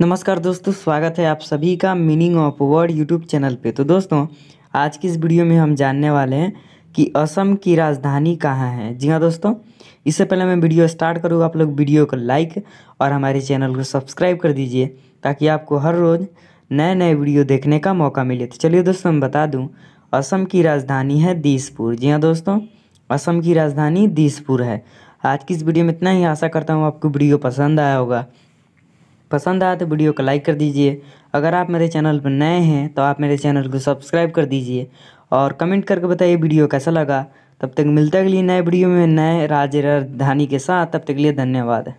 नमस्कार दोस्तों स्वागत है आप सभी का meaning of word YouTube channel पे तो दोस्तों आज की इस वीडियो में हम जानने वाले हैं कि असम की राजधानी कहाँ है जी हाँ दोस्तों इससे पहले मैं वीडियो स्टार्ट करूँगा आप लोग वीडियो को लाइक और हमारे चैनल को सब्सक्राइब कर दीजिए ताकि आपको हर रोज़ नए नए वीडियो देखने का मौका मिले तो चलिए दोस्तों मैं बता दूँ असम की राजधानी है दीसपुर जी हाँ दोस्तों असम की राजधानी दीसपुर है आज की इस वीडियो में इतना ही आशा करता हूँ आपको वीडियो पसंद आया होगा पसंद आया तो वीडियो को लाइक कर दीजिए अगर आप मेरे चैनल पर नए हैं तो आप मेरे चैनल को सब्सक्राइब कर दीजिए और कमेंट करके बताइए वीडियो कैसा लगा तब तक मिलता के अगली नए वीडियो में नए राज्य राजधानी के साथ तब तक के लिए धन्यवाद